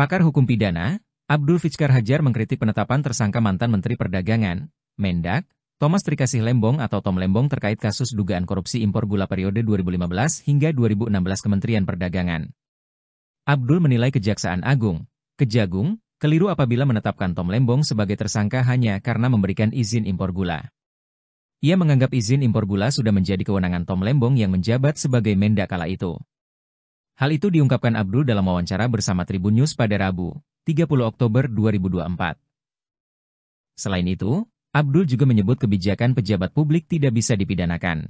Pakar Hukum Pidana, Abdul Fiskar Hajar mengkritik penetapan tersangka mantan Menteri Perdagangan, Mendak, Thomas Trikasih Lembong atau Tom Lembong terkait kasus dugaan korupsi impor gula periode 2015 hingga 2016 Kementerian Perdagangan. Abdul menilai Kejaksaan Agung, Kejagung, keliru apabila menetapkan Tom Lembong sebagai tersangka hanya karena memberikan izin impor gula. Ia menganggap izin impor gula sudah menjadi kewenangan Tom Lembong yang menjabat sebagai Mendak kala itu. Hal itu diungkapkan Abdul dalam wawancara bersama Tribun News pada Rabu, 30 Oktober 2024. Selain itu, Abdul juga menyebut kebijakan pejabat publik tidak bisa dipidanakan.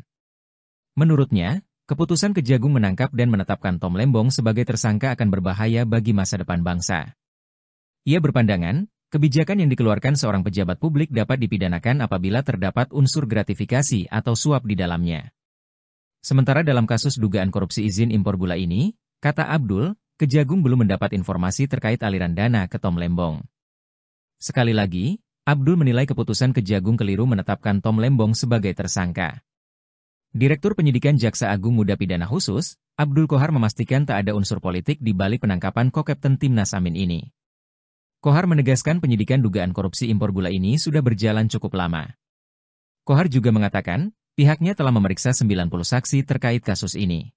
Menurutnya, keputusan Kejagung menangkap dan menetapkan Tom Lembong sebagai tersangka akan berbahaya bagi masa depan bangsa. Ia berpandangan, kebijakan yang dikeluarkan seorang pejabat publik dapat dipidanakan apabila terdapat unsur gratifikasi atau suap di dalamnya. Sementara dalam kasus dugaan korupsi izin impor gula ini, Kata Abdul, Kejagung belum mendapat informasi terkait aliran dana ke Tom Lembong. Sekali lagi, Abdul menilai keputusan Kejagung keliru menetapkan Tom Lembong sebagai tersangka. Direktur Penyidikan Jaksa Agung Muda Pidana Khusus, Abdul Kohar memastikan tak ada unsur politik di balik penangkapan Kokepten Timnas Amin ini. Kohar menegaskan penyidikan dugaan korupsi impor gula ini sudah berjalan cukup lama. Kohar juga mengatakan, pihaknya telah memeriksa 90 saksi terkait kasus ini.